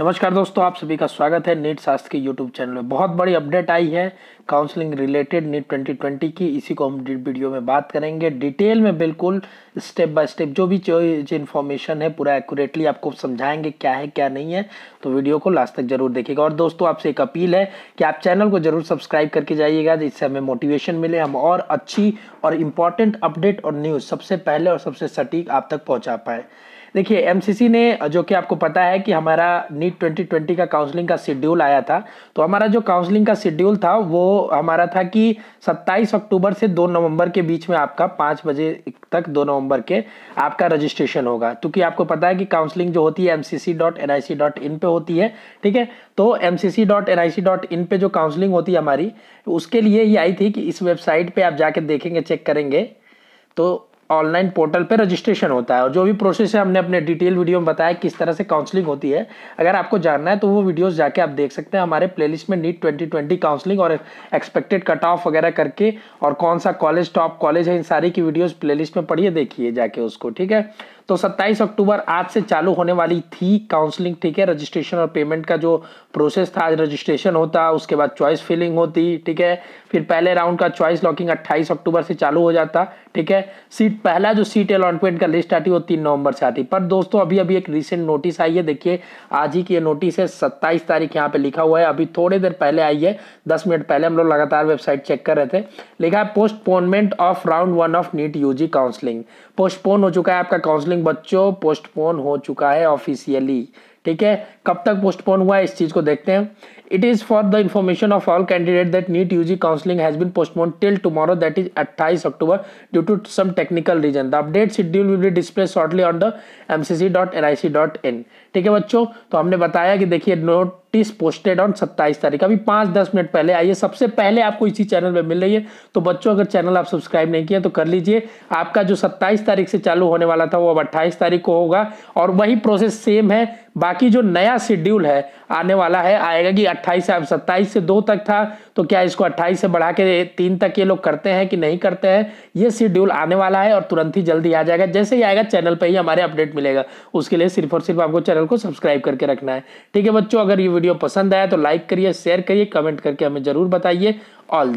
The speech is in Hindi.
नमस्कार दोस्तों आप सभी का स्वागत है नीट शास्त्र के यूट्यूब चैनल में बहुत बड़ी अपडेट आई है काउंसलिंग रिलेटेड नीट 2020 की इसी को हम वीडियो में बात करेंगे डिटेल में बिल्कुल स्टेप बाय स्टेप जो भी चीज इन्फॉर्मेशन है पूरा एक्यूरेटली आपको समझाएंगे क्या है क्या नहीं है तो वीडियो को लास्ट तक जरूर देखेगा और दोस्तों आपसे एक अपील है कि आप चैनल को जरूर सब्सक्राइब करके जाइएगा जिससे हमें मोटिवेशन मिले हम और अच्छी और इम्पॉर्टेंट अपडेट और न्यूज़ सबसे पहले और सबसे सटीक आप तक पहुँचा पाए देखिए एमसीसी ने जो कि आपको पता है कि हमारा नीट 2020 का काउंसलिंग का शेड्यूल आया था तो हमारा जो काउंसलिंग का शेड्यूल था वो हमारा था कि 27 अक्टूबर से 2 नवंबर के बीच में आपका 5 बजे तक 2 नवंबर के आपका रजिस्ट्रेशन होगा क्योंकि आपको पता है कि काउंसलिंग जो होती है एम सी होती है ठीक है तो एम सी जो काउंसलिंग होती है हमारी उसके लिए ये आई थी कि इस वेबसाइट पर आप जाके देखेंगे चेक करेंगे तो ऑनलाइन पोर्टल पे रजिस्ट्रेशन होता है और जो भी प्रोसेस है हमने अपने डिटेल वीडियो में बताया किस तरह से काउंसलिंग होती है अगर आपको जानना है तो वो वीडियोस जाके आप देख सकते हैं हमारे प्लेलिस्ट में नीट 2020 काउंसलिंग और एक्सपेक्टेड कट ऑफ वगैरह करके और कौन सा कॉलेज टॉप कॉलेज है इन सारी की वीडियोज़ प्ले में पढ़िए देखिए जाके उसको ठीक है तो 27 अक्टूबर आज से चालू होने वाली थी काउंसलिंग ठीक है रजिस्ट्रेशन और पेमेंट का जो प्रोसेस था आज रजिस्ट्रेशन होता उसके बाद चॉइस फिलिंग होती ठीक है फिर पहले राउंड का चॉइस लॉकिंग 28 अक्टूबर से चालू हो जाता ठीक है सीट पहला जो सीट अलॉटमेंट का लिस्ट आती वो तीन नवंबर से आती पर दोस्तों अभी अभी एक रिसेंट नोटिस आई है देखिए आज ही की ये नोटिस है सत्ताईस तारीख यहाँ पे लिखा हुआ है अभी थोड़ी देर पहले आई है दस मिनट पहले हम लोग लगातार वेबसाइट चेक कर रहे थे लिखा है postponement of round one of NEET UG counselling postpone हो चुका है आपका काउंसलिंग बच्चों पोस्टपोन हो चुका है ऑफिशियली ठीक है कब तक पोस्टपोन हुआ है इस चीज़ को देखते हैं it is for the information of all candidate that NEET UG counselling has been postpone till tomorrow that is 28 October due to some technical reason the update schedule will be display shortly on the M C C dot N I C dot in ठीक है बच्चों तो हमने बताया कि देखिए नोटिस पोस्टेड ऑन सत्ताईस तारीख अभी पाँच दस मिनट पहले आइए सबसे पहले आपको इसी चैनल पर मिल रही है तो बच्चों अगर चैनल आप सब्सक्राइब नहीं किया तो कर लीजिए आपका जो सत्ताईस तारीख से चालू होने वाला था वो अब अट्ठाईस तारीख को होगा और वही प्रोसेस सेम है बाकी जो नया शेड्यूल है आने वाला है आएगा कि 28 अब 27 से दो तक था तो क्या इसको 28 से बढ़ा के तीन तक ये लोग करते हैं कि नहीं करते हैं ये शेड्यूल आने वाला है और तुरंत ही जल्दी आ जाएगा जैसे ही आएगा चैनल पर ही हमारे अपडेट मिलेगा उसके लिए सिर्फ और सिर्फ आपको चैनल को सब्सक्राइब करके रखना है ठीक है बच्चों अगर ये वीडियो पसंद आया तो लाइक करिए शेयर करिए कमेंट करके हमें ज़रूर बताइए ऑल द